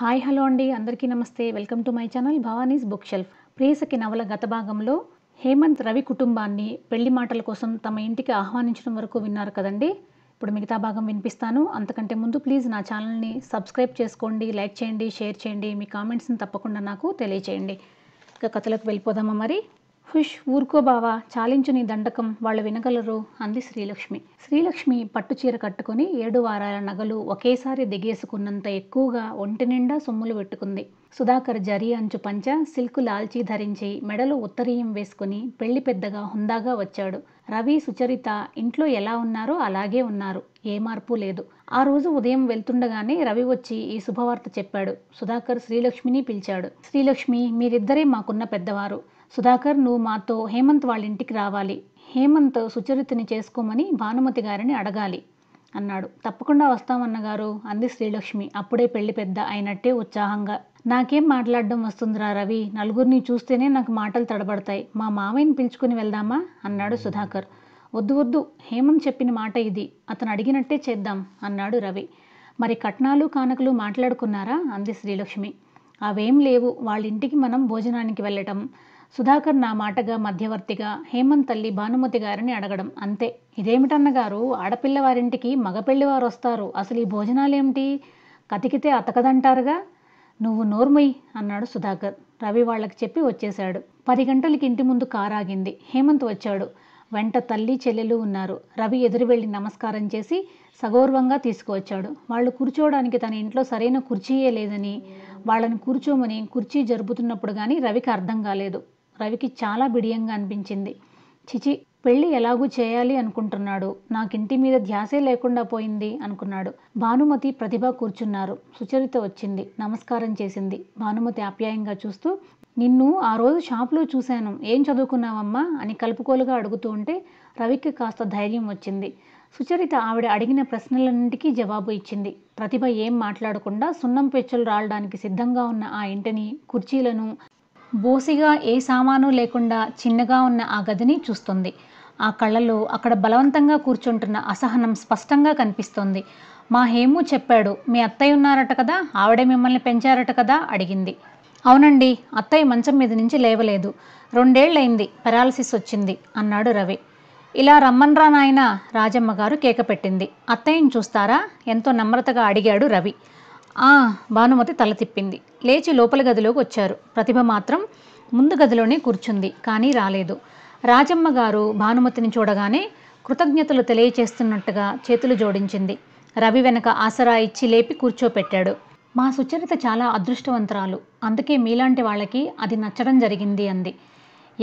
hi hello అండి అందరికీ నమస్తే welcome to my channel Bhavani's bookshelf Priyasakhi నవల గత భాగంలో హేమంత్ రవి కుటుంబాన్ని పెళ్లి మాటల కోసం తమ ఇంటికి ఆహ్వానించడం వరకు విన్నారు కదండి ఇప్పుడు మిగతా భాగం వినిపిస్తాను అంతకంటే ముందు ప్లీజ్ నా ఛానల్ని సబ్స్క్రైబ్ చేసుకోండి లైక్ చేయండి షేర్ చేయండి మీ కామెంట్స్ని తప్పకుండా నాకు తెలియచేయండి ఇక కథలకు వెళ్ళిపోదామా మరి హుష్ ఊరుకో బావా చాలించు నీ దండకం వాళ్ళు వినగలరు అంది శ్రీలక్ష్మి శ్రీలక్ష్మి పట్టుచీర కట్టుకుని ఏడు వారాల నగలు ఒకేసారి దిగేసుకున్నంత ఎక్కువగా ఒంటి నిండా సొమ్ములు పెట్టుకుంది సుధాకర్ జరి అంచు పంచ సిల్కు లాల్చీ ధరించి మెడలు ఉత్తరీయం వేసుకుని పెళ్లి పెద్దగా హుందాగా వచ్చాడు రవి సుచరిత ఇంట్లో ఎలా ఉన్నారో అలాగే ఉన్నారు ఏ మార్పు లేదు ఆ రోజు ఉదయం వెళ్తుండగానే రవి వచ్చి ఈ శుభవార్త చెప్పాడు సుధాకర్ శ్రీలక్ష్మిని పిలిచాడు శ్రీలక్ష్మి మీరిద్దరే మాకున్న పెద్దవారు సుధాకర్ నువ్వు మాతో హేమంత్ వాళ్ళ ఇంటికి రావాలి హేమంత్ సుచరితని చేసుకోమని భానుమతి గారిని అడగాలి అన్నాడు తప్పకుండా వస్తామన్నగారు అంది శ్రీలక్ష్మి అప్పుడే పెళ్లి పెద్ద అయినట్టే ఉత్సాహంగా నాకేం మాట్లాడడం వస్తుందిరా రవి నలుగురిని చూస్తేనే నాకు మాటలు తడబడతాయి మా మామయ్యని పిలుచుకుని వెళ్దామా అన్నాడు సుధాకర్ వద్దు వద్దు హేమంత్ చెప్పిన మాట ఇది అతను అడిగినట్టే చేద్దాం అన్నాడు రవి మరి కట్నాలు కానకలు మాట్లాడుకున్నారా అంది శ్రీలక్ష్మి అవేం లేవు వాళ్ళ ఇంటికి మనం భోజనానికి వెళ్ళటం సుధాకర్ నా మాటగా మధ్యవర్తిగా హేమంత్ తల్లి భానుమతి గారిని అడగడం అంతే ఇదేమిటన్నగారు ఆడపిల్లవారింటికి మగపెళ్లివారు వస్తారు అసలు ఈ భోజనాలేమిటి కతికితే అతకదంటారుగా నువ్వు నోర్మయ్ అన్నాడు సుధాకర్ రవి వాళ్ళకి చెప్పి వచ్చేశాడు పది గంటలకి ఇంటి ముందు కారాగింది హేమంత్ వచ్చాడు వెంట తల్లి చెల్లెలు ఉన్నారు రవి ఎదురు వెళ్ళి నమస్కారం చేసి సగౌరవంగా తీసుకువచ్చాడు వాళ్ళు కూర్చోవడానికి తన ఇంట్లో సరైన కుర్చీయే లేదని వాళ్ళని కూర్చోమని కుర్చీ జరుపుతున్నప్పుడు కానీ రవికి అర్థం కాలేదు రవికి చాలా బిడియంగా అనిపించింది చిచి పెళ్లి ఎలాగూ చేయాలి అనుకుంటున్నాడు నాకింటి మీద ధ్యాసే లేకుండా పోయింది అనుకున్నాడు భానుమతి ప్రతిభ కూర్చున్నారు సుచరిత వచ్చింది నమస్కారం చేసింది భానుమతి ఆప్యాయంగా చూస్తూ నిన్ను ఆ రోజు షాప్లో చూశాను ఏం చదువుకున్నావమ్మా అని కలుపుకోలుగా అడుగుతూ ఉంటే రవికి కాస్త ధైర్యం వచ్చింది సుచరిత ఆవిడ అడిగిన ప్రశ్నలన్నింటికీ జవాబు ఇచ్చింది ప్రతిభ ఏం మాట్లాడకుండా సున్నం పెచ్చలు రాలడానికి సిద్ధంగా ఉన్న ఆ ఇంటిని కుర్చీలను బోసిగా ఏ సామాను లేకుండా చిన్నగా ఉన్న ఆ గదిని చూస్తుంది ఆ కళ్ళలో అక్కడ బలవంతంగా కూర్చుంటున్న అసహనం స్పష్టంగా కనిపిస్తోంది మా హేము చెప్పాడు మీ అత్తయ్య ఉన్నారట కదా ఆవిడే మిమ్మల్ని పెంచారట కదా అడిగింది అవునండి అత్తయ్య మంచం మీద నుంచి లేవలేదు రెండేళ్లైంది పెరాలసిస్ వచ్చింది అన్నాడు రవి ఇలా రమ్మన్రా నాయన రాజమ్మ గారు కేక పెట్టింది అత్తయ్యని చూస్తారా ఎంతో నమ్రతగా అడిగాడు రవి ఆ భానుమతి తల తిప్పింది లేచి లోపల గదిలోకి వచ్చారు ప్రతిభ మాత్రం ముందు గదిలోనే కూర్చుంది కానీ రాలేదు రాజమ్మ గారు భానుమతిని చూడగానే కృతజ్ఞతలు తెలియచేస్తున్నట్టుగా చేతులు జోడించింది రవి వెనక ఆసరా ఇచ్చి లేపి కూర్చోపెట్టాడు మా సుచరిత చాలా అదృష్టవంతరాలు అందుకే మీలాంటి వాళ్ళకి అది నచ్చడం జరిగింది అంది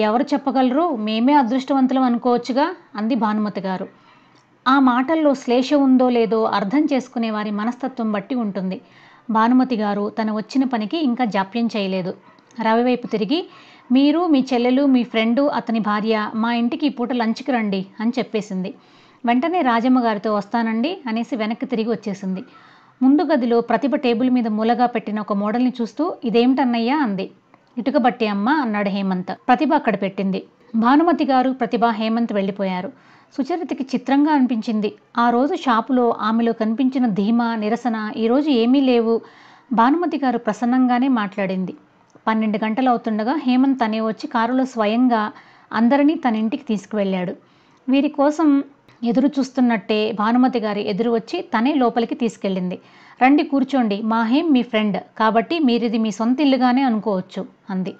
ఎవరు చెప్పగలరు మేమే అదృష్టవంతులం అనుకోవచ్చుగా అంది భానుమతి గారు ఆ మాటల్లో శ్లేష ఉందో లేదో అర్థం చేసుకునే వారి మనస్తత్వం బట్టి ఉంటుంది భానుమతి గారు తను వచ్చిన పనికి ఇంకా జాప్యం చేయలేదు రవివైపు తిరిగి మీరు మీ చెల్లెలు మీ ఫ్రెండు అతని భార్య మా ఇంటికి ఈ పూట లంచ్కి రండి అని చెప్పేసింది వెంటనే రాజమ్మ గారితో వస్తానండి అనేసి వెనక్కి తిరిగి వచ్చేసింది ముందు గదిలో ప్రతిభ టేబుల్ మీద మూలగా పెట్టిన ఒక మోడల్ని చూస్తూ ఇదేమిటన్నయ్యా అంది ఇటుకబట్టి అమ్మ అన్నాడు హేమంత్ ప్రతిభ అక్కడ పెట్టింది భానుమతి గారు ప్రతిభ హేమంత్ వెళ్ళిపోయారు సుచరితకి చిత్రంగా అనిపించింది ఆ రోజు షాపులో ఆమెలో కనిపించిన ధీమా నిరసన ఈరోజు ఏమీ లేవు భానుమతి గారు ప్రసన్నంగానే మాట్లాడింది పన్నెండు గంటలు అవుతుండగా హేమంత్ తనే వచ్చి కారులో స్వయంగా అందరినీ తన ఇంటికి తీసుకువెళ్ళాడు వీరి కోసం ఎదురు చూస్తున్నట్టే భానుమతి గారి ఎదురు వచ్చి తనే లోపలికి తీసుకెళ్ళింది రండి కూర్చోండి మా హేమ్ మీ ఫ్రెండ్ కాబట్టి మీరిది మీ సొంత ఇల్లుగానే అనుకోవచ్చు అంది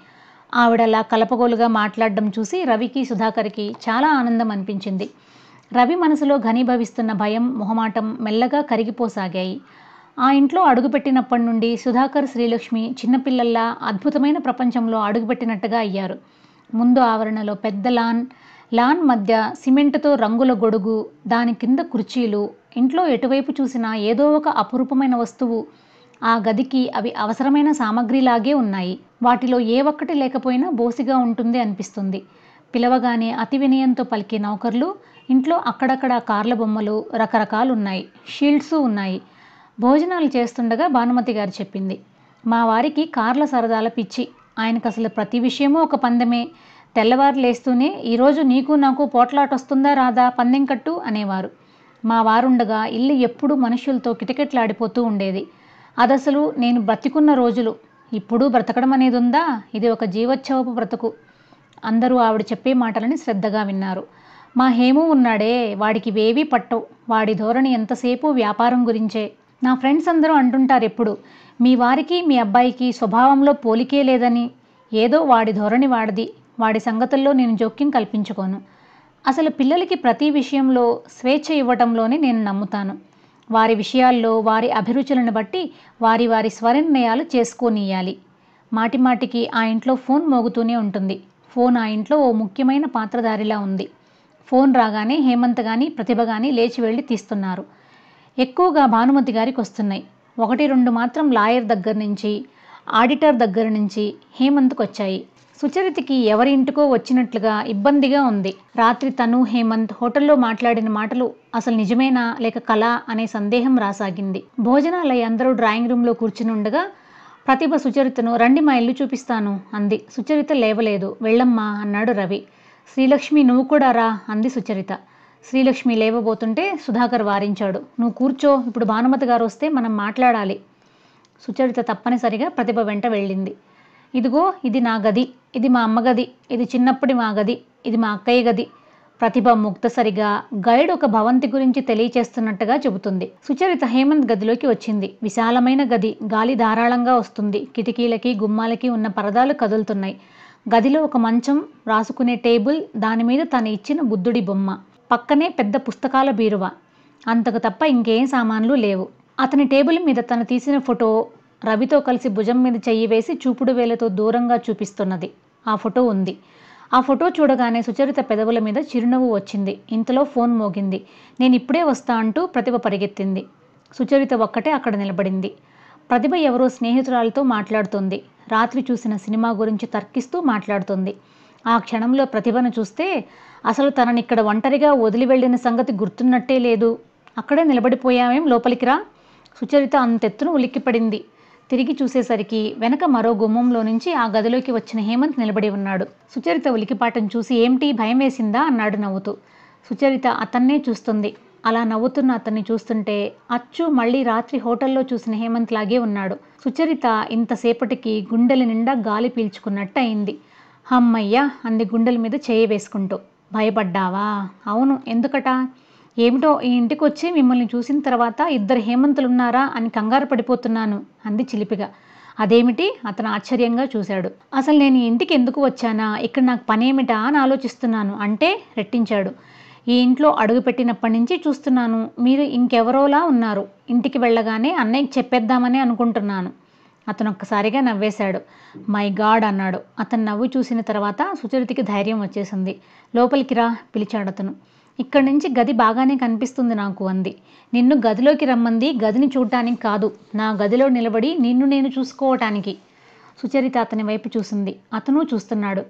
ఆవిడలా కలపగోలుగా మాట్లాడడం చూసి రవికి సుధాకర్కి చాలా ఆనందం అనిపించింది రవి మనసులో ఘనీభవిస్తున్న భయం మొహమాటం మెల్లగా కరిగిపోసాగాయి ఆ ఇంట్లో అడుగుపెట్టినప్పటి నుండి సుధాకర్ శ్రీలక్ష్మి చిన్నపిల్లల్లా అద్భుతమైన ప్రపంచంలో అడుగుపెట్టినట్టుగా అయ్యారు ముందు ఆవరణలో పెద్ద లాన్ లాన్ మధ్య సిమెంట్తో రంగుల గొడుగు దాని కింద కుర్చీలు ఇంట్లో ఎటువైపు చూసినా ఏదో ఒక అపురూపమైన వస్తువు ఆ గదికి అవి అవసరమైన సామాగ్రిలాగే ఉన్నాయి వాటిలో ఏ ఒక్కటి లేకపోయినా బోసిగా ఉంటుంది అనిపిస్తుంది పిలవగానే అతి వినయంతో పలికే నౌకర్లు ఇంట్లో అక్కడక్కడ కార్ల బొమ్మలు రకరకాలు ఉన్నాయి షీల్డ్స్ ఉన్నాయి భోజనాలు చేస్తుండగా భానుమతి గారు చెప్పింది మా వారికి కార్ల సరదాల పిచ్చి ఆయనకు అసలు ప్రతి విషయమూ ఒక పందెమే తెల్లవారు లేస్తూనే ఈరోజు నీకు నాకు పోట్లాట వస్తుందా రాదా పందెం కట్టు అనేవారు మా వారుండగా ఇల్లు ఎప్పుడూ మనుషులతో కిటకిట్లాడిపోతూ ఉండేది అదసలు నేను బ్రతికున్న రోజులు ఇప్పుడు బ్రతకడం అనేది ఉందా ఇది ఒక జీవోత్సవపు బ్రతుకు అందరూ ఆవిడ చెప్పే మాటలని శ్రద్ధగా విన్నారు మా హేము ఉన్నాడే వాడికి వేవీ పట్టవు వాడి ధోరణి ఎంతసేపు వ్యాపారం గురించే నా ఫ్రెండ్స్ అందరూ అంటుంటారు ఎప్పుడు మీ వారికి మీ అబ్బాయికి స్వభావంలో పోలికే లేదని ఏదో వాడి ధోరణి వాడిది వాడి సంగతుల్లో నేను జోక్యం కల్పించుకోను అసలు పిల్లలకి ప్రతి విషయంలో స్వేచ్ఛ ఇవ్వటంలోనే నేను నమ్ముతాను వారి విషయాల్లో వారి అభిరుచులను బట్టి వారి వారి స్వనిర్ణయాలు చేసుకోనియాలి మాటిమాటికి ఆ ఇంట్లో ఫోన్ మోగుతూనే ఉంటుంది ఫోన్ ఆ ఇంట్లో ఓ ముఖ్యమైన పాత్రధారిలా ఉంది ఫోన్ రాగానే హేమంత్ కానీ ప్రతిభ కానీ లేచి వెళ్ళి తీస్తున్నారు ఎక్కువగా భానుమతి గారికి వస్తున్నాయి ఒకటి రెండు మాత్రం లాయర్ దగ్గర నుంచి ఆడిటర్ దగ్గర నుంచి హేమంత్కు వచ్చాయి సుచరితకి ఎవరి ఇంటికో వచ్చినట్లుగా ఇబ్బందిగా ఉంది రాత్రి తను హేమంత్ హోటల్లో మాట్లాడిన మాటలు అసలు నిజమేనా లేక కళ అనే సందేహం రాసాగింది భోజనాలయ అందరూ డ్రాయింగ్ రూమ్లో కూర్చుని ఉండగా ప్రతిభ సుచరితను రండి మా ఇల్లు చూపిస్తాను అంది సుచరిత లేవలేదు వెళ్ళమ్మా అన్నాడు రవి శ్రీలక్ష్మి నువ్వు కూడా రా అంది సుచరిత శ్రీలక్ష్మి లేవబోతుంటే సుధాకర్ వారించాడు నువ్వు కూర్చో ఇప్పుడు భానుమతి గారు వస్తే మనం మాట్లాడాలి సుచరిత తప్పనిసరిగా ప్రతిభ వెంట వెళ్ళింది ఇదిగో ఇది నా గది ఇది మా అమ్మ గది ఇది చిన్నప్పటి మా గది ఇది మా అక్కయ్య గది ప్రతిభ ముక్తసరిగా గైడ్ ఒక భవంతి గురించి తెలియచేస్తున్నట్టుగా చెబుతుంది సుచరిత హేమంత్ గదిలోకి వచ్చింది విశాలమైన గది గాలి ధారాళంగా వస్తుంది కిటికీలకి గుమ్మాలకి ఉన్న పరదాలు కదులుతున్నాయి గదిలో ఒక మంచం రాసుకునే టేబుల్ దాని మీద తను ఇచ్చిన బుద్ధుడి బొమ్మ పక్కనే పెద్ద పుస్తకాల బీరువా అంతకు తప్ప ఇంకేం సామాన్లు లేవు అతని టేబుల్ మీద తను తీసిన ఫోటో రవితో కలిసి భుజం మీద చెయ్యి వేసి చూపుడు వేలతో దూరంగా చూపిస్తున్నది ఆ ఫోటో ఉంది ఆ ఫోటో చూడగానే సుచరిత పెదవుల మీద చిరునవ్వు వచ్చింది ఇంతలో ఫోన్ మోగింది నేను ఇప్పుడే వస్తా అంటూ ప్రతిభ పరిగెత్తింది సుచరిత ఒక్కటే అక్కడ నిలబడింది ప్రతిభ ఎవరో స్నేహితురాలతో మాట్లాడుతుంది రాత్రి చూసిన సినిమా గురించి తర్కిస్తూ మాట్లాడుతుంది ఆ క్షణంలో ప్రతిభను చూస్తే అసలు తనని ఇక్కడ ఒంటరిగా వదిలి వెళ్ళిన సంగతి గుర్తున్నట్టే లేదు అక్కడే నిలబడిపోయామేం లోపలికి రా సుచరిత అంతెత్తును ఉలిక్కిపడింది తిరిగి చూసేసరికి వెనక మరో గుమ్మంలో నుంచి ఆ గదిలోకి వచ్చిన హేమంత్ నిలబడి ఉన్నాడు సుచరిత ఉలికిపాటం చూసి ఏమిటి భయం వేసిందా అన్నాడు నవ్వుతూ సుచరిత అతన్నే చూస్తుంది అలా నవ్వుతున్న అతన్ని చూస్తుంటే అచ్చు మళ్ళీ రాత్రి హోటల్లో చూసిన హేమంత్ లాగే ఉన్నాడు సుచరిత ఇంతసేపటికి గుండెల నిండా గాలి పీల్చుకున్నట్టు అయింది హమ్మయ్య అంది గుండెల మీద చేయి వేసుకుంటూ భయపడ్డావా అవును ఎందుకట ఏమిటో ఈ ఇంటికి వచ్చి మిమ్మల్ని చూసిన తర్వాత ఇద్దరు హేమంతులున్నారా అని కంగారు పడిపోతున్నాను అంది చిలిపిగా అదేమిటి అతను ఆశ్చర్యంగా చూశాడు అసలు నేను ఇంటికి ఎందుకు వచ్చానా ఇక్కడ నాకు పనేమిటా అని ఆలోచిస్తున్నాను అంటే రెట్టించాడు ఈ ఇంట్లో అడుగుపెట్టినప్పటి నుంచి చూస్తున్నాను మీరు ఇంకెవరోలా ఉన్నారు ఇంటికి వెళ్ళగానే అన్నయ్యకి చెప్పేద్దామని అనుకుంటున్నాను అతను ఒక్కసారిగా నవ్వేశాడు మై గాడ్ అన్నాడు అతను నవ్వు చూసిన తర్వాత సుచరితకి ధైర్యం వచ్చేసింది లోపలికి రా పిలిచాడు అతను ఇక్కడి నుంచి గది బాగానే కనిపిస్తుంది నాకు అంది నిన్ను గదిలోకి రమ్మంది గదిని చూడటానికి కాదు నా గదిలో నిలబడి నిన్ను నేను చూసుకోవటానికి సుచరిత అతని వైపు చూసింది అతను చూస్తున్నాడు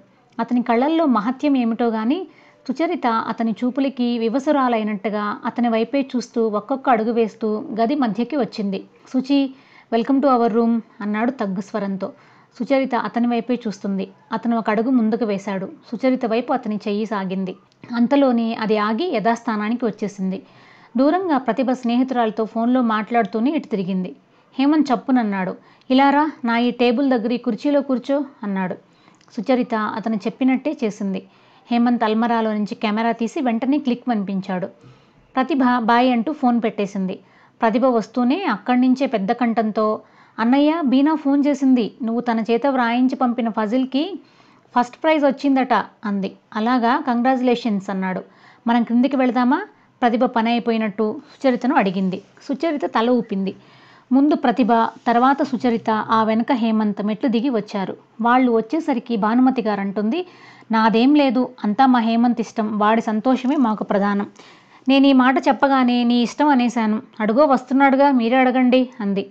అతని కళ్ళల్లో మహత్యం ఏమిటో కానీ సుచరిత అతని చూపులకి వివసరాలైనట్టుగా అతని వైపే చూస్తూ ఒక్కొక్క అడుగు వేస్తూ గది మధ్యకి వచ్చింది Suchi welcome to our room అన్నాడు తగ్గు స్వరంతో సుచరిత అతని వైపే చూస్తుంది అతను ఒక అడుగు ముందుకు వేశాడు సుచరిత వైపు అతని చెయ్యి సాగింది అంతలోనే అది ఆగి యథాస్థానానికి వచ్చేసింది దూరంగా ప్రతిభ స్నేహితురాలతో ఫోన్లో మాట్లాడుతూనే ఇటు తిరిగింది హేమంత్ చప్పునన్నాడు ఇలారా నా ఈ టేబుల్ దగ్గర ఈ కుర్చీలో కూర్చో అన్నాడు సుచరిత అతను చెప్పినట్టే చేసింది హేమంత్ అల్మరాలో నుంచి కెమెరా తీసి వెంటనే క్లిక్ వినిపించాడు ప్రతిభ బాయ్ అంటూ ఫోన్ పెట్టేసింది ప్రతిభ వస్తూనే అక్కడి నుంచే పెద్ద కంఠంతో అన్నయ్య బీనా ఫోన్ చేసింది నువ్వు తన చేత వ్రాయించి పంపిన ఫజిల్కి ఫస్ట్ ప్రైజ్ వచ్చిందట అంది అలాగా కంగ్రాచులేషన్స్ అన్నాడు మనం క్రిందికి వెళదామా ప్రతిభ పని అయిపోయినట్టు సుచరితను అడిగింది సుచరిత తల ఊపింది ముందు ప్రతిభ తర్వాత సుచరిత ఆ వెనక హేమంత్ మెట్లు దిగి వచ్చారు వాళ్ళు వచ్చేసరికి భానుమతి గారు అంటుంది నాదేం లేదు అంతా మా హేమంత్ ఇష్టం వాడి సంతోషమే మాకు ప్రధానం నేను ఈ మాట చెప్పగానే నీ ఇష్టం అనేశాను అడుగో వస్తున్నాడుగా మీరే అడగండి అంది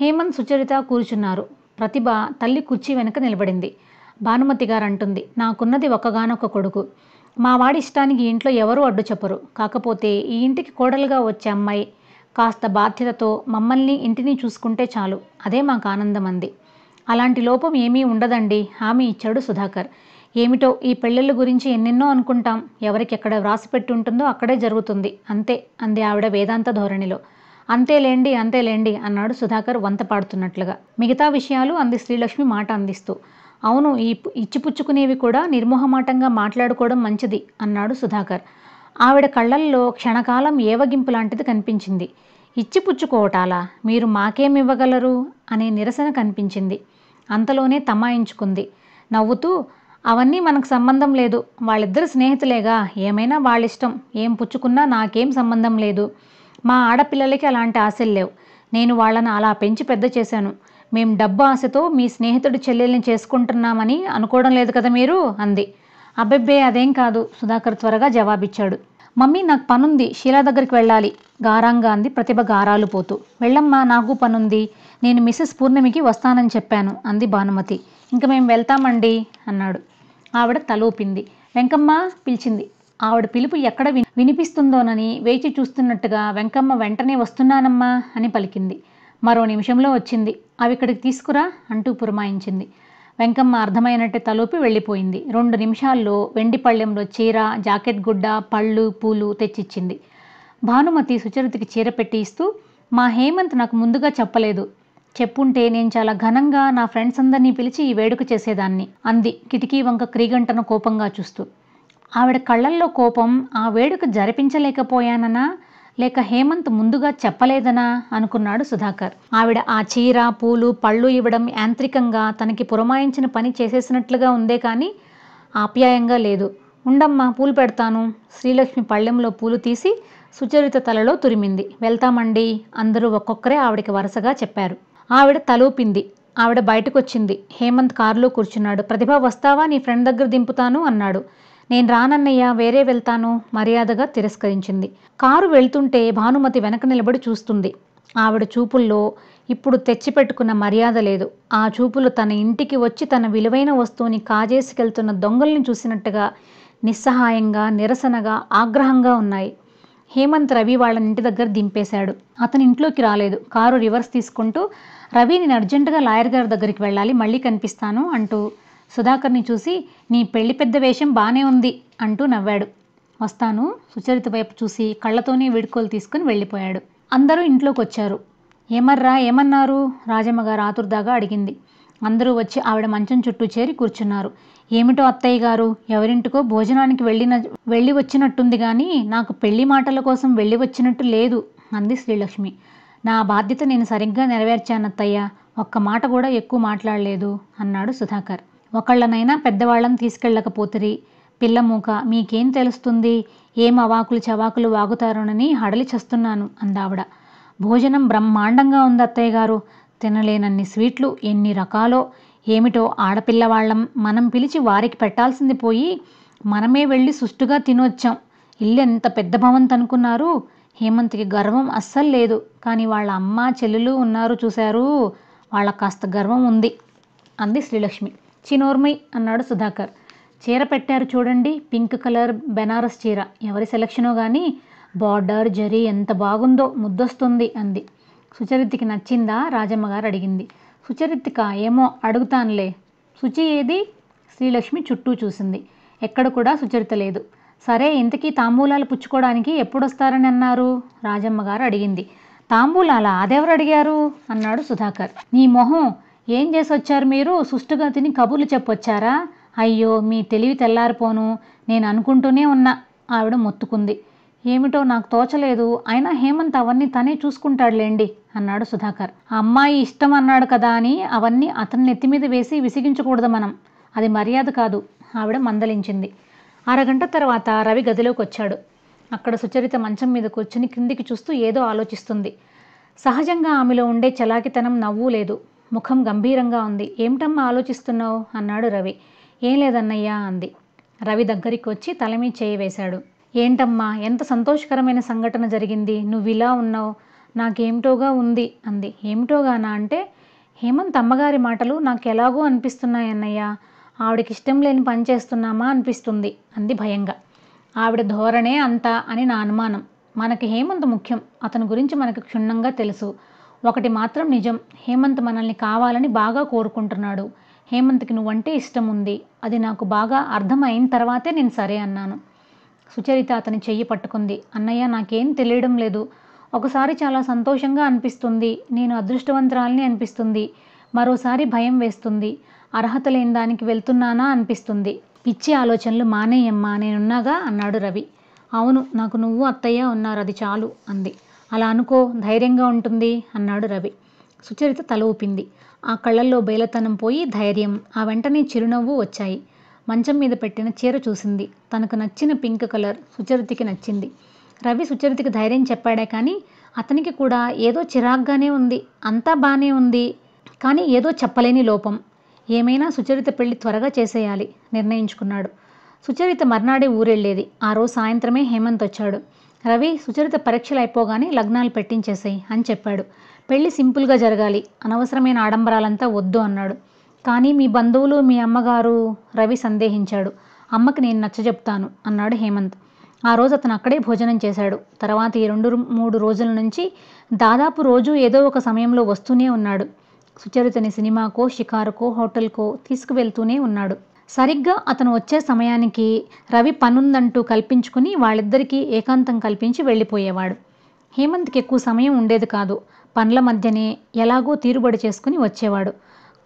హేమంత్ సుచరిత కూర్చున్నారు ప్రతిభ తల్లి కుర్చీ వెనక నిలబడింది భానుమతి గారు అంటుంది నాకున్నది ఒక్కగానొక్క కొడుకు మా వాడి ఇష్టానికి ఇంట్లో ఎవరూ అడ్డు చెప్పరు కాకపోతే ఈ ఇంటికి కోడలుగా వచ్చే అమ్మాయి కాస్త బాధ్యతతో మమ్మల్ని ఇంటిని చూసుకుంటే చాలు అదే మాకు ఆనందం అంది అలాంటి లోపం ఏమీ ఉండదండి హామీ ఇచ్చాడు సుధాకర్ ఏమిటో ఈ పెళ్ళిళ్ళ గురించి ఎన్నెన్నో అనుకుంటాం ఎవరికి ఎక్కడ వ్రాసి పెట్టి ఉంటుందో అక్కడే జరుగుతుంది అంతే అంది ఆవిడ వేదాంత ధోరణిలో అంతేలేండి అంతేలేండి అన్నాడు సుధాకర్ వంత పాడుతున్నట్లుగా మిగతా విషయాలు అంది శ్రీలక్ష్మి మాట అందిస్తూ అవును ఈ ఇచ్చిపుచ్చుకునేవి కూడా నిర్మోహమాటంగా మాట్లాడుకోవడం మంచిది అన్నాడు సుధాకర్ ఆవిడ కళ్ళల్లో క్షణకాలం ఏవగింపు లాంటిది కనిపించింది ఇచ్చిపుచ్చుకోవటాలా మీరు మాకేమివ్వగలరు అనే నిరసన కనిపించింది అంతలోనే తమాయించుకుంది నవ్వుతూ అవన్నీ మనకు సంబంధం లేదు వాళ్ళిద్దరు స్నేహితులేగా ఏమైనా వాళ్ళిష్టం ఏం పుచ్చుకున్నా నాకేం సంబంధం లేదు మా ఆడపిల్లలకి అలాంటి ఆశలు లేవు నేను వాళ్ళని అలా పెంచి పెద్ద చేశాను మేం డబ్బు ఆశతో మీ స్నేహితుడి చెల్లెల్ని చేసుకుంటున్నామని అనుకోవడం లేదు కదా మీరు అంది అబ్బెబ్బే అదేం కాదు సుధాకర్ త్వరగా జవాబిచ్చాడు మమ్మీ నాకు పనుంది షీలా దగ్గరికి వెళ్ళాలి గారంగా అంది ప్రతిభ గారాలు పోతూ వెళ్ళమ్మా నాకు పనుంది నేను మిస్సెస్ పూర్ణమికి వస్తానని చెప్పాను అంది భానుమతి ఇంకా మేము వెళ్తామండి అన్నాడు ఆవిడ తలూపింది వెంకమ్మ పిలిచింది ఆవిడ పిలుపు ఎక్కడ విని వినిపిస్తుందోనని వేచి చూస్తున్నట్టుగా వెంకమ్మ వెంటనే వస్తున్నానమ్మా అని పలికింది మరో నిమిషంలో వచ్చింది అవి ఇక్కడికి తీసుకురా అంటూ పురమాయించింది వెంకమ్మ అర్థమైనట్టే తలూపి వెళ్ళిపోయింది రెండు నిమిషాల్లో వెండి పళ్ళెంలో చీర జాకెట్ గుడ్డ పళ్ళు పూలు తెచ్చిచ్చింది భానుమతి సుచరితకి చీర పెట్టి ఇస్తూ మా హేమంత్ నాకు ముందుగా చెప్పలేదు చెప్పుంటే నేను చాలా ఘనంగా నా ఫ్రెండ్స్ అందరినీ పిలిచి ఈ వేడుక చేసేదాన్ని అంది కిటికీ వంక క్రీగంటను కోపంగా చూస్తూ ఆవిడ కళ్ళల్లో కోపం ఆ వేడుక జరిపించలేకపోయానన్నా లేక హేమంత్ ముందుగా చెప్పలేదనా అనుకున్నాడు సుధాకర్ ఆవిడ ఆ చీర పూలు పళ్ళు ఇవ్వడం యాంత్రికంగా తనకి పురమాయించిన పని చేసేసినట్లుగా ఉందే కానీ ఆప్యాయంగా లేదు ఉండమ్మా పూలు పెడతాను శ్రీలక్ష్మి పళ్ళెంలో పూలు తీసి సుచరిత తలలో తురిమింది వెళ్తామండి అందరూ ఒక్కొక్కరే ఆవిడకి వరుసగా చెప్పారు ఆవిడ తలూపింది ఆవిడ బయటకొచ్చింది హేమంత్ కారులో కూర్చున్నాడు ప్రతిభ వస్తావా నీ ఫ్రెండ్ దగ్గర దింపుతాను అన్నాడు నేను రానన్నయ్య వేరే వెళ్తాను మర్యాదగా తిరస్కరించింది కారు వెళ్తుంటే భానుమతి వెనక నిలబడి చూస్తుంది ఆవిడ చూపుల్లో ఇప్పుడు తెచ్చిపెట్టుకున్న మర్యాద లేదు ఆ చూపులు తన ఇంటికి వచ్చి తన విలువైన వస్తువుని కాజేసుకెళ్తున్న దొంగల్ని చూసినట్టుగా నిస్సహాయంగా నిరసనగా ఆగ్రహంగా ఉన్నాయి హేమంత్ రవి వాళ్ళ ఇంటి దగ్గర దింపేశాడు అతని ఇంట్లోకి రాలేదు కారు రివర్స్ తీసుకుంటూ రవి నేను అర్జెంటుగా లాయర్ గారి దగ్గరికి వెళ్ళాలి మళ్ళీ కనిపిస్తాను అంటూ సుధాకర్ని చూసి నీ పెళ్లి పెద్ద వేషం బానే ఉంది అంటూ నవ్వాడు వస్తాను సుచరిత వైపు చూసి కళ్ళతోనే విడుకోలు తీసుకుని వెళ్ళిపోయాడు అందరూ ఇంట్లోకి వచ్చారు ఏమర్రా ఏమన్నారు రాజమ్మగారు ఆతుర్దాగా అడిగింది అందరూ వచ్చి ఆవిడ మంచం చుట్టూ చేరి కూర్చున్నారు ఏమిటో అత్తయ్య గారు ఎవరింటికో భోజనానికి వెళ్ళిన వెళ్ళి వచ్చినట్టుంది కానీ నాకు పెళ్లి మాటల కోసం వెళ్ళి వచ్చినట్టు లేదు అంది శ్రీలక్ష్మి నా బాధ్యత నేను సరిగ్గా నెరవేర్చాను అత్తయ్య ఒక్క మాట కూడా ఎక్కువ మాట్లాడలేదు అన్నాడు సుధాకర్ ఒకళ్ళనైనా పెద్దవాళ్ళని తీసుకెళ్ళకపోతిరి పిల్లమూక మీకేం తెలుస్తుంది ఏం అవాకులు చవాకులు వాగుతారోనని హడలి చేస్తున్నాను అందావిడ భోజనం బ్రహ్మాండంగా ఉంది అత్తయ్య గారు తినలేనన్ని స్వీట్లు ఎన్ని రకాలో ఏమిటో ఆడపిల్లవాళ్ళం మనం పిలిచి వారికి పెట్టాల్సింది పోయి మనమే వెళ్ళి సుష్టుగా తినొచ్చాం ఇల్లు ఎంత పెద్ద భవంత్ అనుకున్నారు హేమంత్కి గర్వం అస్సలు లేదు కానీ వాళ్ళ అమ్మ చెల్లెలు ఉన్నారు చూశారు వాళ్ళ కాస్త గర్వం ఉంది అంది శ్రీలక్ష్మి చినోర్మయ్ అన్నాడు సుధాకర్ చీర పెట్టారు చూడండి పింక్ కలర్ బెనారస్ చీర ఎవరి సెలక్షనో కానీ బార్డర్ జరీ ఎంత బాగుందో ముద్దొస్తుంది అంది సుచరిత్కి నచ్చిందా రాజమ్మగారు అడిగింది సుచరిత్క ఏమో అడుగుతానులే శుచి ఏది శ్రీలక్ష్మి చుట్టూ చూసింది ఎక్కడ కూడా సుచరిత లేదు సరే ఇంతకీ తాంబూలాలు పుచ్చుకోవడానికి ఎప్పుడొస్తారని అన్నారు రాజమ్మగారు అడిగింది తాంబూలాల అదెవరు అడిగారు అన్నాడు సుధాకర్ నీ మొహం ఏం చేసి వచ్చారు మీరు సుష్టుగతిని కబుర్లు చెప్పొచ్చారా అయ్యో మీ తెలివి తెల్లారిపోను నేను అనుకుంటూనే ఉన్నా ఆవిడ మొత్తుకుంది ఏమిటో నాకు తోచలేదు అయినా హేమంత్ అవన్నీ తనే చూసుకుంటాడులేండి అన్నాడు సుధాకర్ అమ్మాయి ఇష్టం అన్నాడు కదా అని అవన్నీ అతని నెత్తి మీద వేసి విసిగించకూడదు మనం అది మర్యాద కాదు ఆవిడ మందలించింది అరగంట తర్వాత రవి గదిలోకి వచ్చాడు అక్కడ సుచరిత మంచం మీద కూర్చుని కిందికి చూస్తూ ఏదో ఆలోచిస్తుంది సహజంగా ఆమెలో ఉండే చలాకితనం నవ్వు లేదు ముఖం గంభీరంగా ఉంది ఏమిటమ్మా ఆలోచిస్తున్నావు అన్నాడు రవి ఏం లేదన్నయ్యా అంది రవి దగ్గరికి వచ్చి తలమీ చేయి వేశాడు ఏంటమ్మా ఎంత సంతోషకరమైన సంఘటన జరిగింది నువ్వు ఇలా ఉన్నావు నాకేమిటోగా ఉంది అంది ఏమిటోగానా అంటే హేమంత్ అమ్మగారి మాటలు నాకు ఎలాగో అనిపిస్తున్నాయన్నయ్యా ఆవిడకి ఇష్టం లేని పని చేస్తున్నామా అనిపిస్తుంది అంది భయంగా ఆవిడ ధోరణే అంతా అని నా అనుమానం మనకి హేమంత్ ముఖ్యం అతని గురించి మనకు క్షుణ్ణంగా తెలుసు ఒకటి మాత్రం నిజం హేమంత్ మనల్ని కావాలని బాగా కోరుకుంటున్నాడు హేమంత్కి నువ్వంటే ఇష్టం ఉంది అది నాకు బాగా అర్థమైన తర్వాతే నేను సరే అన్నాను సుచరిత అతని చెయ్యి పట్టుకుంది అన్నయ్య నాకేం తెలియడం లేదు ఒకసారి చాలా సంతోషంగా అనిపిస్తుంది నేను అదృష్టవంతురాలని అనిపిస్తుంది మరోసారి భయం వేస్తుంది అర్హత లేని దానికి వెళ్తున్నానా అనిపిస్తుంది పిచ్చి ఆలోచనలు మానేయమ్మా నేనున్నాగా అన్నాడు రవి అవును నాకు నువ్వు అత్తయ్య ఉన్నారు అది చాలు అంది అలా అనుకో ధైర్యంగా ఉంటుంది అన్నాడు రవి సుచరిత తల ఊపింది ఆ కళ్ళల్లో బయలతనం పోయి ధైర్యం ఆ వెంటనే చిరునవ్వు వచ్చాయి మంచం మీద పెట్టిన చీర చూసింది తనకు నచ్చిన పింక్ కలర్ సుచరితకి నచ్చింది రవి సుచరితకి ధైర్యం చెప్పాడే కానీ అతనికి కూడా ఏదో చిరాగ్గానే ఉంది అంతా బాగానే ఉంది కానీ ఏదో చెప్పలేని లోపం ఏమైనా సుచరిత పెళ్లి త్వరగా చేసేయాలి నిర్ణయించుకున్నాడు సుచరిత మర్నాడే ఊరెళ్ళేది ఆ రోజు సాయంత్రమే హేమంత్ వచ్చాడు రవి సుచరిత పరీక్షలు అయిపోగానే లగ్నాలు పెట్టించేసాయి అని చెప్పాడు పెళ్లి సింపుల్గా జరగాలి అనవసరమైన ఆడంబరాలంతా వద్దు అన్నాడు కానీ మీ బంధువులు మీ అమ్మగారు రవి సందేహించాడు అమ్మకి నేను నచ్చజెప్తాను అన్నాడు హేమంత్ ఆ రోజు అతను అక్కడే భోజనం చేశాడు తర్వాత ఈ రెండు మూడు రోజుల నుంచి దాదాపు రోజు ఏదో ఒక సమయంలో వస్తూనే ఉన్నాడు సుచరితని సినిమాకో షికారుకో హోటల్కో తీసుకువెళ్తూనే ఉన్నాడు సరిగ్గా అతను వచ్చే సమయానికి రవి పనుందంటూ కల్పించుకుని వాళ్ళిద్దరికీ ఏకాంతం కల్పించి వెళ్ళిపోయేవాడు హేమంత్కి ఎక్కువ సమయం ఉండేది కాదు పండ్ల మధ్యనే ఎలాగో తీరుబడి చేసుకుని వచ్చేవాడు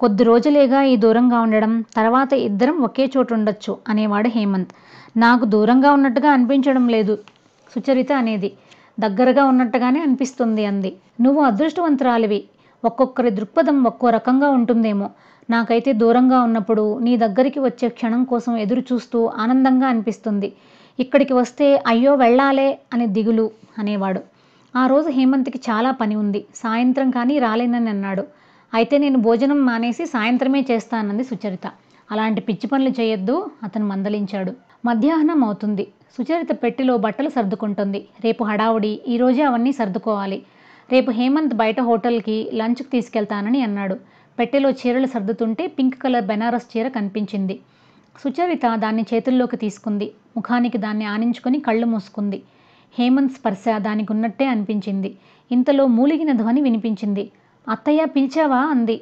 కొద్ది రోజులేగా ఈ దూరంగా ఉండడం తర్వాత ఇద్దరం ఒకే చోటు ఉండొచ్చు అనేవాడు హేమంత్ నాకు దూరంగా ఉన్నట్టుగా అనిపించడం లేదు సుచరిత అనేది దగ్గరగా ఉన్నట్టుగానే అనిపిస్తుంది అంది నువ్వు అదృష్టవంతురాలివి ఒక్కొక్కరి దృక్పథం ఒక్కో రకంగా ఉంటుందేమో నాకైతే దూరంగా ఉన్నప్పుడు నీ దగ్గరికి వచ్చే క్షణం కోసం ఎదురు చూస్తూ ఆనందంగా అనిపిస్తుంది ఇక్కడికి వస్తే అయ్యో వెళ్ళాలే అని దిగులు అనేవాడు ఆ రోజు హేమంత్కి చాలా పని ఉంది సాయంత్రం కానీ రాలేనని అన్నాడు అయితే నేను భోజనం మానేసి సాయంత్రమే చేస్తానంది సుచరిత అలాంటి పిచ్చి పనులు చేయొద్దు అతను మందలించాడు మధ్యాహ్నం అవుతుంది సుచరిత పెట్టిలో బట్టలు సర్దుకుంటుంది రేపు హడావుడి ఈరోజే అవన్నీ సర్దుకోవాలి రేపు హేమంత్ బయట హోటల్కి లంచ్కి తీసుకెళ్తానని అన్నాడు పెట్టెలో చీరలు సర్దుతుంటే పింక్ కలర్ బెనారస్ చీర కనిపించింది సుచరిత దాన్ని చేతుల్లోకి తీసుకుంది ముఖానికి దాన్ని ఆనించుకొని కళ్ళు మూసుకుంది హేమంత్ స్పర్శ దానికి ఉన్నట్టే అనిపించింది ఇంతలో మూలిగిన ధ్వని వినిపించింది అత్తయ్య పిలిచావా అంది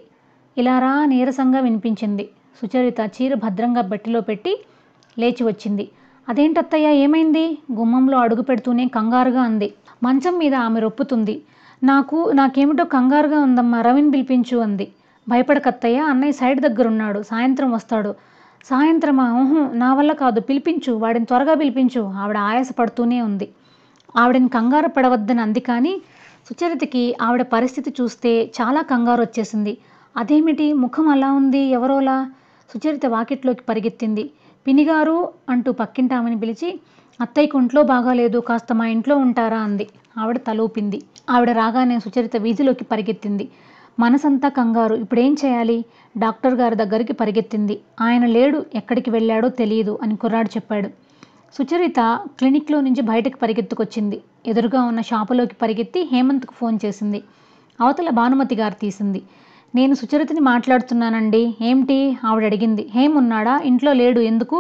ఇలా రా నీరసంగా వినిపించింది సుచరిత చీర భద్రంగా బట్టిలో పెట్టి లేచి వచ్చింది అదేంటత్తయ్య ఏమైంది గుమ్మంలో అడుగు పెడుతూనే కంగారుగా అంది మంచం మీద ఆమె రొప్పుతుంది నాకు నాకేమిటో కంగారుగా ఉందమ్మా రవిని పిలిపించు అంది భయపడకత్తయ్య అన్నయ్య సైడ్ దగ్గర ఉన్నాడు సాయంత్రం వస్తాడు సాయంత్రమా ఊహు నా వల్ల కాదు పిలిపించు వాడిని త్వరగా పిలిపించు ఆవిడ ఆయాసపడుతూనే ఉంది ఆవిడని కంగారు పడవద్దని అంది కానీ సుచరితకి ఆవిడ పరిస్థితి చూస్తే చాలా కంగారు వచ్చేసింది అదేమిటి ముఖం అలా ఉంది ఎవరోలా సుచరిత వాకిట్లోకి పరిగెత్తింది పినిగారు అంటూ పక్కింటామని పిలిచి అత్తయ్యకు ఒంట్లో బాగాలేదు కాస్త మా ఇంట్లో ఉంటారా అంది ఆవిడ తలూపింది ఆవిడ రాగానే సుచరిత వీధిలోకి పరిగెత్తింది మనసంతా కంగారు ఇప్పుడేం చేయాలి డాక్టర్ గారి దగ్గరికి పరిగెత్తింది ఆయన లేడు ఎక్కడికి వెళ్ళాడో తెలియదు అని కుర్రాడు చెప్పాడు సుచరిత క్లినిక్లో నుంచి బయటకు పరిగెత్తుకొచ్చింది ఎదురుగా ఉన్న షాపులోకి పరిగెత్తి హేమంత్కు ఫోన్ చేసింది అవతల భానుమతి గారు తీసింది నేను సుచరితని మాట్లాడుతున్నానండి ఏమిటి ఆవిడ అడిగింది హేమున్నాడా ఇంట్లో లేడు ఎందుకు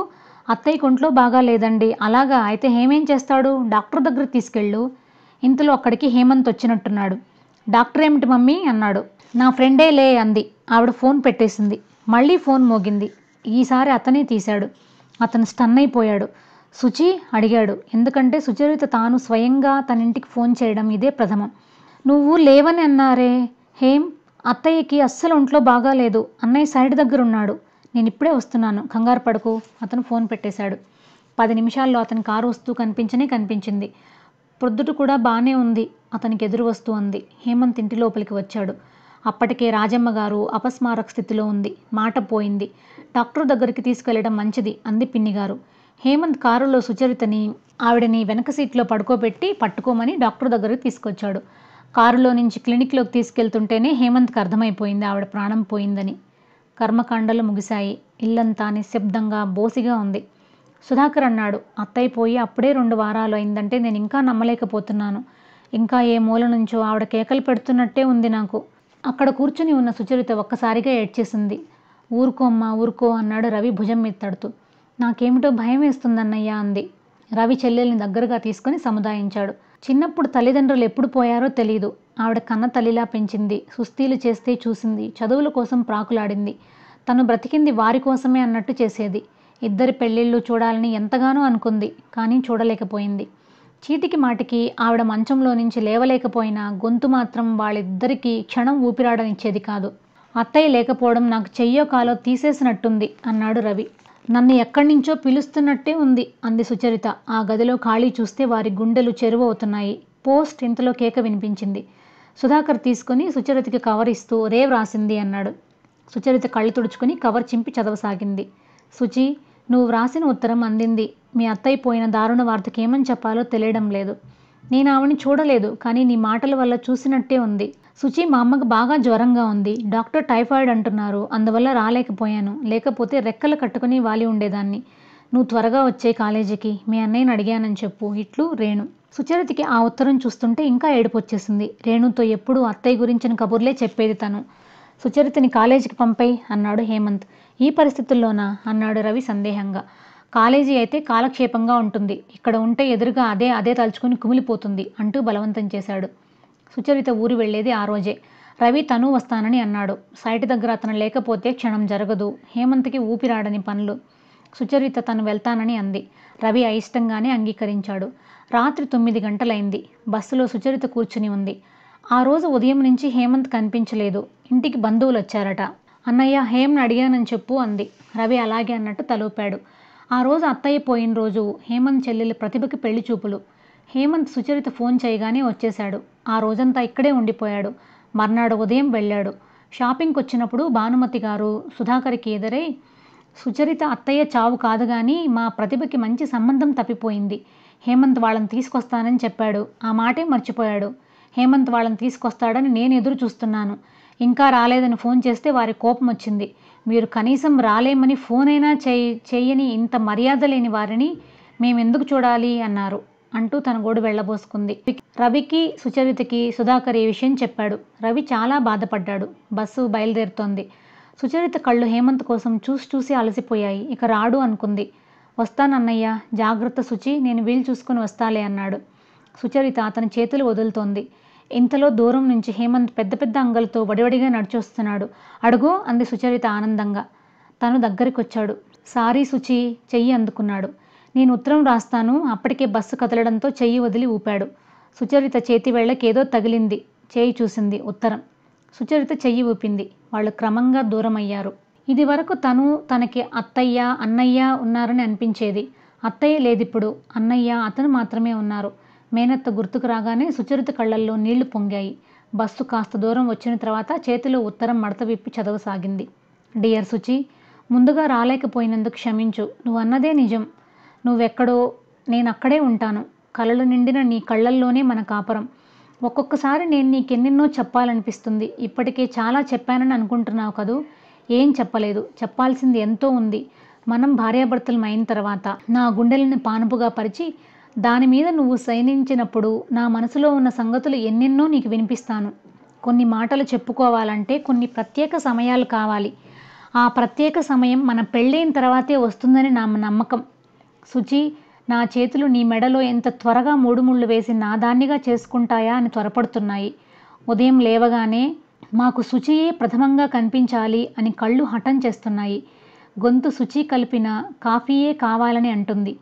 అత్తయ్య కొంట్లో బాగా లేదండి అలాగా అయితే హేమేం చేస్తాడు డాక్టర్ దగ్గర తీసుకెళ్ళు ఇంతలో అక్కడికి హేమంత్ వచ్చినట్టున్నాడు డాక్టర్ ఏమిటి మమ్మీ అన్నాడు నా ఫ్రెండే లే అంది ఆవిడ ఫోన్ పెట్టేసింది మళ్ళీ ఫోన్ మోగింది ఈసారి అతనే తీశాడు అతను స్టన్ అయిపోయాడు సుచి అడిగాడు ఎందుకంటే సుచరిత తాను స్వయంగా తన ఇంటికి ఫోన్ చేయడం ఇదే ప్రథమం నువ్వు లేవని అన్నారే హేమ్ అత్తయ్యకి అస్సలు ఒంట్లో బాగాలేదు అన్నయ్య సైడ్ దగ్గర ఉన్నాడు నేను ఇప్పుడే వస్తున్నాను కంగారు పడుకు అతను ఫోన్ పెట్టేశాడు పది నిమిషాల్లో అతని కారు వస్తూ కనిపించనే కనిపించింది ప్రొద్దుట కూడా బాగానే ఉంది అతనికి ఎదురు వస్తూ అంది హేమంత్ ఇంటి లోపలికి వచ్చాడు అప్పటికే రాజమ్మగారు అపస్మారక స్థితిలో ఉంది మాట పోయింది డాక్టర్ దగ్గరికి తీసుకెళ్లడం మంచిది అంది పిన్నిగారు హేమంత్ కారులో సుచరితని ఆవిడని వెనక సీట్లో పడుకోబెట్టి పట్టుకోమని డాక్టర్ దగ్గరికి తీసుకొచ్చాడు కారులో నుంచి క్లినిక్లోకి తీసుకెళ్తుంటేనే హేమంత్కి అర్థమైపోయింది ఆవిడ ప్రాణం పోయిందని కర్మకాండలు ముగిశాయి ఇల్లంతా నిశ్శబ్దంగా బోసిగా ఉంది సుధాకర్ అన్నాడు అత్తయ్య పోయి అప్పుడే రెండు వారాలు అయిందంటే నేను ఇంకా నమ్మలేకపోతున్నాను ఇంకా ఏ మూల నుంచో ఆవిడ కేకలు పెడుతున్నట్టే ఉంది నాకు అక్కడ కూర్చుని ఉన్న సుచరిత ఒక్కసారిగా ఏడ్చేసింది ఊరుకో అమ్మా ఊరుకో అన్నాడు రవి భుజం మీద తడుతూ నాకేమిటో భయం వేస్తుందన్నయ్యా అంది రవి చెల్లెల్ని దగ్గరగా తీసుకుని సముదాయించాడు చిన్నప్పుడు తల్లిదండ్రులు ఎప్పుడు పోయారో తెలియదు ఆవిడ కన్న తల్లిలా పెంచింది సుస్థీలు చేస్తే చూసింది చదువుల కోసం ప్రాకులాడింది తను బ్రతికింది వారి కోసమే అన్నట్టు చేసేది ఇద్దరి పెళ్ళిళ్ళు చూడాలని ఎంతగానో అనుకుంది కానీ చూడలేకపోయింది చీటికి మాటికి ఆవిడ మంచంలో నుంచి లేవలేకపోయినా గొంతు మాత్రం వాళ్ళిద్దరికీ క్షణం ఊపిరాడనిచ్చేది కాదు అత్తయ్య లేకపోవడం నాకు చెయ్యో కాలో తీసేసినట్టుంది అన్నాడు రవి నన్ను ఎక్కడి నుంచో పిలుస్తున్నట్టే ఉంది అంది సుచరిత ఆ గదిలో ఖాళీ చూస్తే వారి గుండెలు చెరువు అవుతున్నాయి పోస్ట్ ఇంతలో కేక వినిపించింది సుధాకర్ తీసుకుని సుచరితకి కవర్ ఇస్తూ రేవ్ రాసింది అన్నాడు సుచరిత కళ్ళు తుడుచుకుని కవర్ చింపి చదవసాగింది సుచి నువ్వు వ్రాసిన ఉత్తరం అందింది మీ అత్తయ్య పోయిన దారుణ వార్తకి ఏమని చెప్పాలో తెలియడం లేదు నేను ఆవిని చూడలేదు కానీ నీ మాటల వల్ల చూసినట్టే ఉంది సుచి మా అమ్మకు బాగా జ్వరంగా ఉంది డాక్టర్ టైఫాయిడ్ అంటున్నారు అందువల్ల రాలేకపోయాను లేకపోతే రెక్కలు కట్టుకుని వాలి ఉండేదాన్ని నువ్వు త్వరగా వచ్చే కాలేజీకి మీ అన్నయ్యని అడిగానని చెప్పు ఇట్లు రేణు సుచరితకి ఆ ఉత్తరం చూస్తుంటే ఇంకా ఏడుపు వచ్చేసింది రేణుతో ఎప్పుడూ అత్తయ్య గురించిన కబుర్లే చెప్పేది తను సుచరితని కాలేజీకి పంపై అన్నాడు హేమంత్ ఈ పరిస్థితుల్లోనా అన్నాడు రవి సందేహంగా కాలేజీ అయితే కాలక్షేపంగా ఉంటుంది ఇక్కడ ఉంటే ఎదురుగా అదే అదే తలుచుకుని కుమిలిపోతుంది అంటూ బలవంతం చేశాడు సుచరిత ఊరు వెళ్ళేది ఆ రోజే రవి తను వస్తానని అన్నాడు సైట్ దగ్గర అతను లేకపోతే క్షణం జరగదు హేమంత్కి ఊపిరాడని పనులు సుచరిత తను వెళ్తానని అంది రవి అయిష్టంగానే అంగీకరించాడు రాత్రి తొమ్మిది గంటలైంది బస్సులో సుచరిత కూర్చుని ఉంది ఆ రోజు ఉదయం నుంచి హేమంత్ కనిపించలేదు ఇంటికి బంధువులు వచ్చారట అన్నయ్య హేమ్ని అడిగానని చెప్పు అంది రవి అలాగే అన్నట్టు తలూపాడు ఆ రోజు అత్తయ్య పోయిన రోజు హేమంత్ చెల్లెలు ప్రతిభకి పెళ్లి చూపులు హేమంత్ సుచరిత ఫోన్ చేయగానే వచ్చేశాడు ఆ రోజంతా ఇక్కడే ఉండిపోయాడు మర్నాడు ఉదయం వెళ్ళాడు షాపింగ్కి వచ్చినప్పుడు భానుమతి గారు సుధాకర్కి ఎదురై సుచరిత అత్తయ్య చావు కాదు కానీ మా ప్రతిభకి మంచి సంబంధం తప్పిపోయింది హేమంత్ వాళ్ళని తీసుకొస్తానని చెప్పాడు ఆ మాటే మర్చిపోయాడు హేమంత్ వాళ్ళని తీసుకొస్తాడని నేను ఎదురు చూస్తున్నాను ఇంకా రాలేదని ఫోన్ చేస్తే వారి కోపం వచ్చింది మీరు కనీసం రాలేమని ఫోన్ అయినా చేయని ఇంత మర్యాద లేని వారిని మేము ఎందుకు చూడాలి అన్నారు అంటూ తన గోడు వెళ్ళబోసుకుంది రవికి సుచరితకి సుధాకర్ ఈ విషయం చెప్పాడు రవి చాలా బాధపడ్డాడు బస్సు బయలుదేరుతోంది సుచరిత కళ్ళు హేమంత్ కోసం చూసి చూసి అలసిపోయాయి ఇక రాడు అనుకుంది వస్తానన్నయ్య జాగ్రత్త శుచి నేను వీలు చూసుకుని వస్తాలే అన్నాడు సుచరిత అతని చేతులు వదులుతోంది ఇంతలో దూరం నుంచి హేమంత్ పెద్ద పెద్ద అంగలతో వడివడిగా నడిచొస్తున్నాడు అడుగు అంది సుచరిత ఆనందంగా తను దగ్గరికి వచ్చాడు సారీ సుచి చెయ్యి అందుకున్నాడు నేను ఉత్తరం రాస్తాను అప్పటికే బస్సు కదలడంతో చెయ్యి వదిలి ఊపాడు సుచరిత చేతి వేళ్లకేదో తగిలింది చేయి చూసింది ఉత్తరం సుచరిత చెయ్యి ఊపింది వాళ్ళు క్రమంగా దూరమయ్యారు ఇది వరకు తను తనకి అత్తయ్య అన్నయ్య ఉన్నారని అనిపించేది అత్తయ్య లేదిప్పుడు అన్నయ్య అతను మాత్రమే ఉన్నారు మేనత్త గుర్తుకు రాగానే సుచరిత కళ్ళల్లో నీళ్లు పొంగాయి బస్సు కాస్త దూరం వచ్చిన తర్వాత చేతిలో ఉత్తరం మడత విప్పి చదవసాగింది డియర్ సుచి ముందుగా రాలేకపోయినందుకు క్షమించు నువ్వు అన్నదే నిజం నువ్వెక్కడో నేను అక్కడే ఉంటాను కళ్ళలు నిండిన నీ కళ్ళల్లోనే మన కాపురం ఒక్కొక్కసారి నేను నీకెన్నెన్నో చెప్పాలనిపిస్తుంది ఇప్పటికే చాలా చెప్పానని అనుకుంటున్నావు కదూ ఏం చెప్పలేదు చెప్పాల్సింది ఎంతో ఉంది మనం భార్యాభర్తలం అయిన తర్వాత నా గుండెలను పానుపుగా పరిచి దాని మీద నువ్వు శయనించినప్పుడు నా మనసులో ఉన్న సంగతులు ఎన్నెన్నో నీకు వినిపిస్తాను కొన్ని మాటలు చెప్పుకోవాలంటే కొన్ని ప్రత్యేక సమయాలు కావాలి ఆ ప్రత్యేక సమయం మన పెళ్ళైన తర్వాతే వస్తుందని నా నమ్మకం శుచి నా చేతులు నీ మెడలో ఎంత త్వరగా మూడు ముళ్ళు వేసి నా దాన్నిగా చేసుకుంటాయా అని త్వరపడుతున్నాయి ఉదయం లేవగానే మాకు శుచియే ప్రథమంగా కనిపించాలి అని కళ్ళు హఠం చేస్తున్నాయి గొంతు శుచి కలిపిన కాఫీయే కావాలని అంటుంది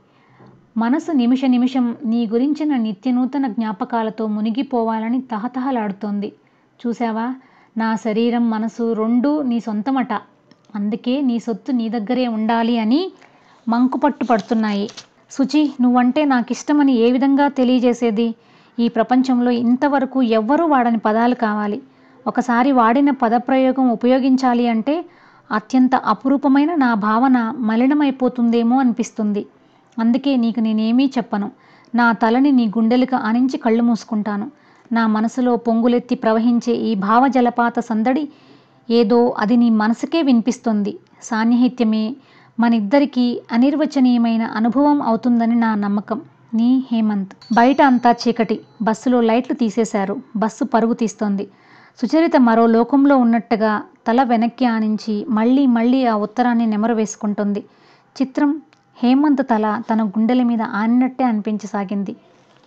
మనసు నిమిష నిమిషం నీ గురించిన నిత్యనూతన జ్ఞాపకాలతో మునిగిపోవాలని తహతహలాడుతోంది చూశావా నా శరీరం మనసు రెండూ నీ సొంతమట అందుకే నీ సొత్తు నీ దగ్గరే ఉండాలి అని మంకుపట్టు పడుతున్నాయి సుచి నువ్వంటే నాకిష్టమని ఏ విధంగా తెలియజేసేది ఈ ప్రపంచంలో ఇంతవరకు ఎవ్వరూ వాడని పదాలు కావాలి ఒకసారి వాడిన పదప్రయోగం ఉపయోగించాలి అంటే అత్యంత అపురూపమైన నా భావన మలినమైపోతుందేమో అనిపిస్తుంది అందుకే నీకు నేనేమీ చెప్పను నా తలని నీ గుండెలకు ఆనించి కళ్ళు మూసుకుంటాను నా మనసులో పొంగులెత్తి ప్రవహించే ఈ భావజలపాత సందడి ఏదో అది నీ మనసుకే వినిపిస్తుంది సాన్నిహిత్యమే మనిద్దరికీ అనిర్వచనీయమైన అనుభవం అవుతుందని నా నమ్మకం నీ హేమంత్ బయట అంతా చీకటి బస్సులో లైట్లు తీసేశారు బస్సు పరుగు తీస్తోంది సుచరిత మరో లోకంలో ఉన్నట్టుగా తల వెనక్కి ఆనించి మళ్ళీ మళ్ళీ ఆ ఉత్తరాన్ని నెమరు వేసుకుంటుంది చిత్రం హేమంత్ తల తన గుండెల మీద ఆనినట్టే అనిపించసాగింది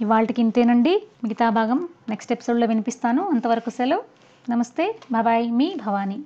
ఇవాళకి ఇంతేనండి మిగతా భాగం నెక్స్ట్ ఎపిసోడ్లో వినిపిస్తాను అంతవరకు సెలవు నమస్తే బాబాయ్ మీ భవానీ